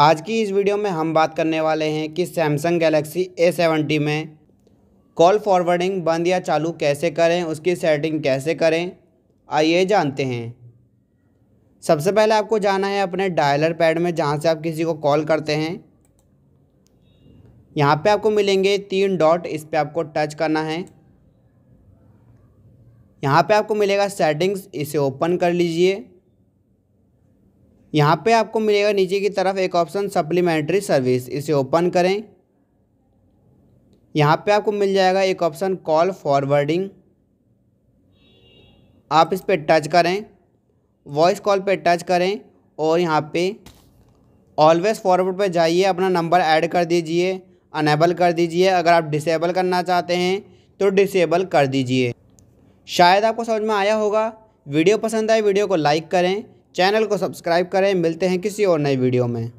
आज की इस वीडियो में हम बात करने वाले हैं कि सैमसंग गैलेक्सी ए सेवेंटी में कॉल फॉरवर्डिंग बंद या चालू कैसे करें उसकी सेटिंग कैसे करें आइए जानते हैं सबसे पहले आपको जाना है अपने डायलर पैड में जहाँ से आप किसी को कॉल करते हैं यहाँ पे आपको मिलेंगे तीन डॉट इस पर आपको टच करना है यहाँ पे आपको मिलेगा सेटिंग्स इसे ओपन कर लीजिए यहाँ पे आपको मिलेगा नीचे की तरफ एक ऑप्शन सप्लीमेंट्री सर्विस इसे ओपन करें यहाँ पे आपको मिल जाएगा एक ऑप्शन कॉल फॉरवर्डिंग आप इस पर टच करें वॉइस कॉल पे टच करें और यहाँ पे ऑलवेज़ फॉरवर्ड पे जाइए अपना नंबर ऐड कर दीजिए अनेबल कर दीजिए अगर आप डिसेबल करना चाहते हैं तो डिसेबल कर दीजिए शायद आपको समझ में आया होगा वीडियो पसंद आए वीडियो को लाइक करें चैनल को सब्सक्राइब करें मिलते हैं किसी और नई वीडियो में